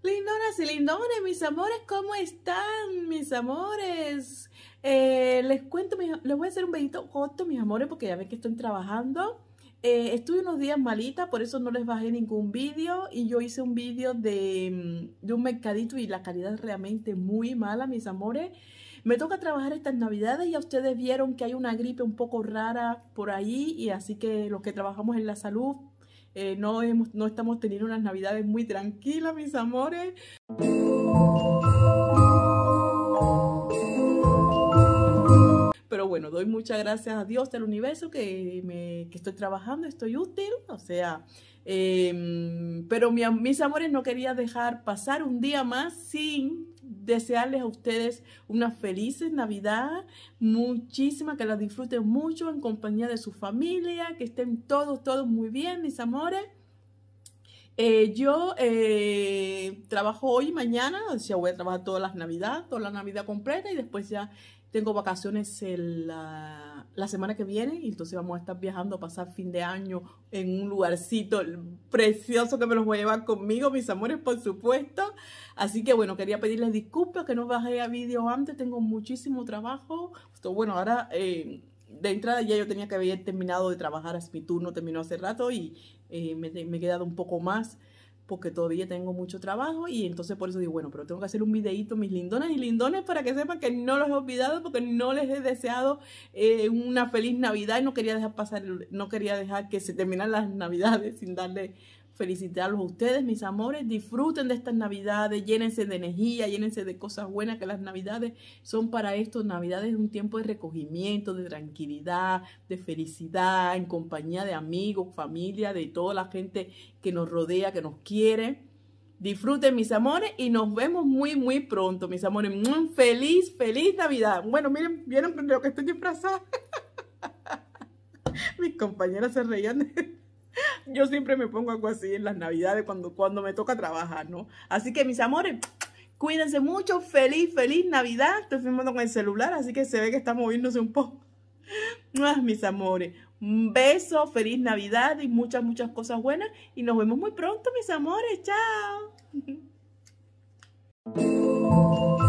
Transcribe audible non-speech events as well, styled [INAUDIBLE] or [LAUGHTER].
Lindonas y lindones, mis amores, ¿cómo están, mis amores? Eh, les cuento, les voy a hacer un besito corto, mis amores, porque ya ven que estoy trabajando. Eh, estuve unos días malita, por eso no les bajé ningún vídeo. Y yo hice un vídeo de, mm, de, un mercadito y la calidad es realmente muy mala, mis amores. Me toca trabajar estas navidades, ya ustedes vieron que hay una gripe un poco rara por ahí. Y así que los que trabajamos en la salud, eh, no, no estamos teniendo unas navidades muy tranquilas, mis amores. doy muchas gracias a Dios del universo que, me, que estoy trabajando, estoy útil, o sea, em, pero mis amores no quería dejar pasar un día más sin desearles a ustedes una feliz Navidad, muchísima, que la disfruten mucho en compañía de su familia, que estén todos, todos muy bien, mis amores. Eh, yo eh, trabajo hoy y mañana, ya voy a trabajar todas las navidades, toda la Navidad completa y después ya tengo vacaciones la, semana que viene y entonces vamos a estar viajando a pasar fin de año en un lugarcito precioso que me los voy a llevar conmigo, mis amores, por supuesto. Así que bueno, quería pedirles disculpas que no bajé a vídeo antes, tengo muchísimo trabajo. Entonces, bueno, ahora... Eh, de entrada ya yo tenía que haber terminado de trabajar, mi turno terminó hace rato y eh, me, he quedado un poco más porque todavía tengo mucho trabajo y entonces por eso digo, bueno, pero tengo que hacer un videíto, mis lindonas y lindones, para que sepan que no los he olvidado porque no les he deseado eh, una feliz Navidad y no quería dejar pasar, no quería dejar que se terminan las Navidades sin darle felicitarlos a ustedes, mis amores. Disfruten de estas navidades, llénense de energía, llénense de cosas buenas, que las navidades son para esto. Navidades es un tiempo de recogimiento, de tranquilidad, de felicidad, en compañía de amigos, familia, de toda la gente que nos rodea, que nos quiere. Disfruten, mis amores, y nos vemos muy, muy pronto, mis amores. Un feliz, feliz Navidad. Bueno, miren, vieron lo que estoy disfrazada. [LAUGHS] mis compañeras se reían yo siempre me pongo algo así en las navidades cuando, cuando me toca trabajar, ¿no? Así que mis amores, cuídense mucho, feliz, feliz Navidad. Estoy filmando con el celular, así que se ve que está moviéndose un poco. Ah, mis amores, un beso, feliz Navidad y muchas, muchas cosas buenas. Y nos vemos muy pronto, mis amores. Chao. [LAUGHS]